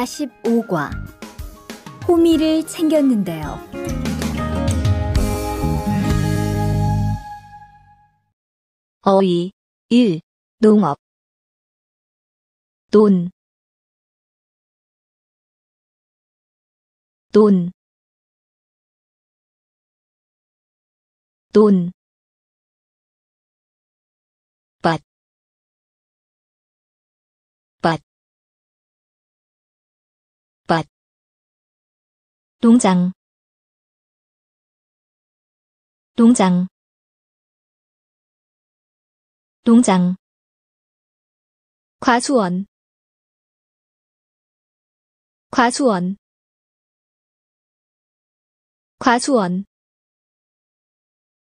45과 호미를 챙겼는데요. 어이 1. 농업 돈, 돈, 돈. 농장 농장 농장 과수원 과수원 과수원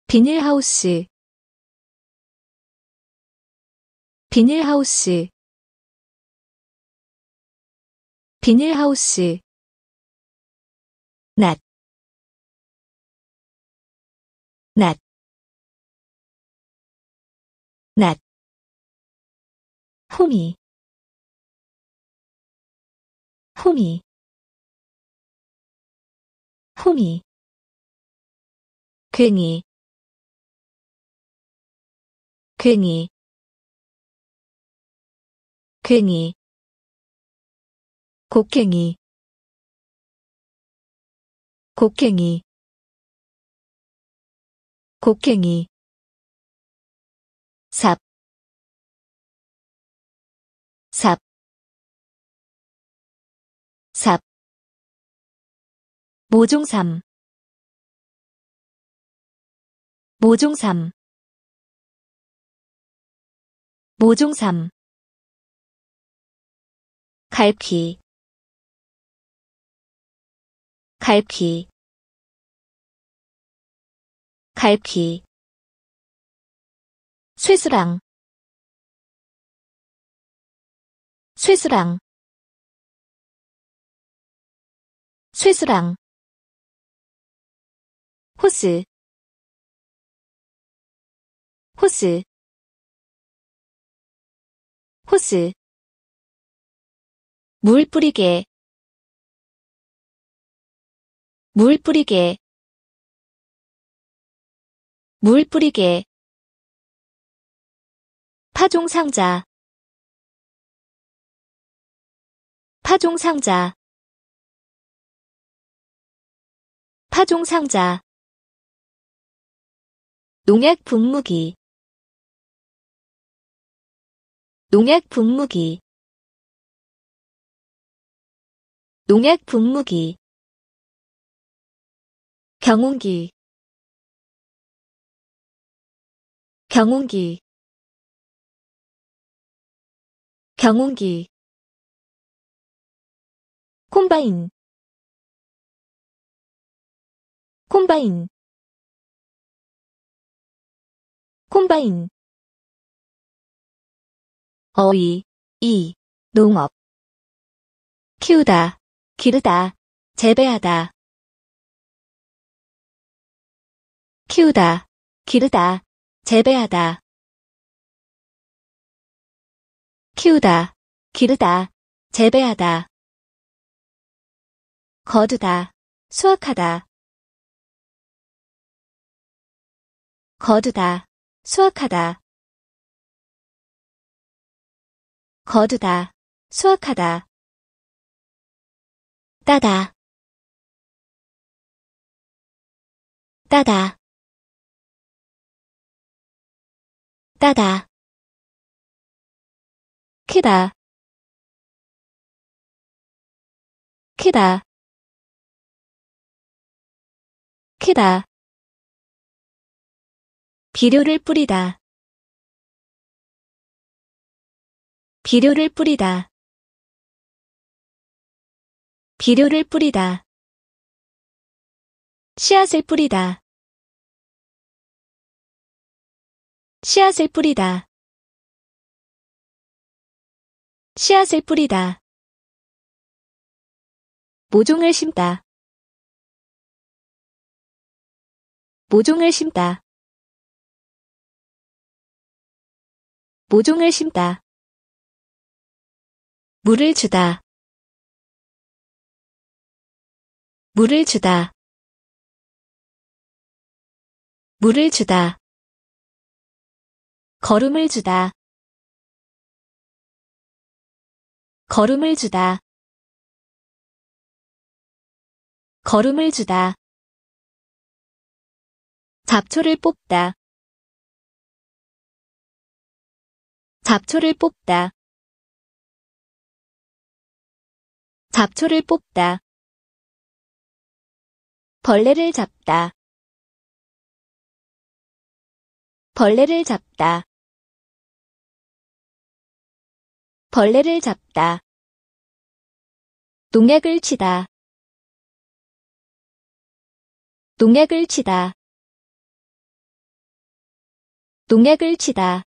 비닐하우스 비닐하우스 비닐하우스 낫, 낫, 낫, 호미, 호미, 호미, 괭이, 괭이, 괭이, 곡괭이 곡괭이 곡괭이 삽, 삽, 삽, 모종삼, 모종삼, 모종삼, 갈퀴, 갈퀴, 갈피 쇠수랑 쇠수랑 쇠수랑 호스 호스 호스 물 뿌리게 물 뿌리게 물뿌리게 파종 상자 파종 상자 파종 상자 농약 분무기 농약 분무기 농약 분무기 경운기 경운기 경운기 콤바인 콤바인 콤바인 어이 이 농업 키우다 기르다 재배하다 키우다 기르다 재배하다 키우다 기르다 재배하다 거두다 수확하다 거두다 수확하다 거두다 수확하다 따다 따다 따다 크다 크다 크다 비료를 뿌리다 비료를 뿌리다 비료를 뿌리다 씨앗을 뿌리다 씨앗을 뿌리다. 씨앗을 뿌리다. 모종을 심다. 모종을 심다. 모종을 심다. 물을 주다. 물을 주다. 물을 주다. 걸음을 주다 걸음을 주다 걸음을 주다 잡초를 뽑다 잡초를 뽑다 잡초를 뽑다 벌레를 잡다 벌레를 잡다 벌레를 잡다. 농약을 치다. 농약을 치다. 농약을 치다.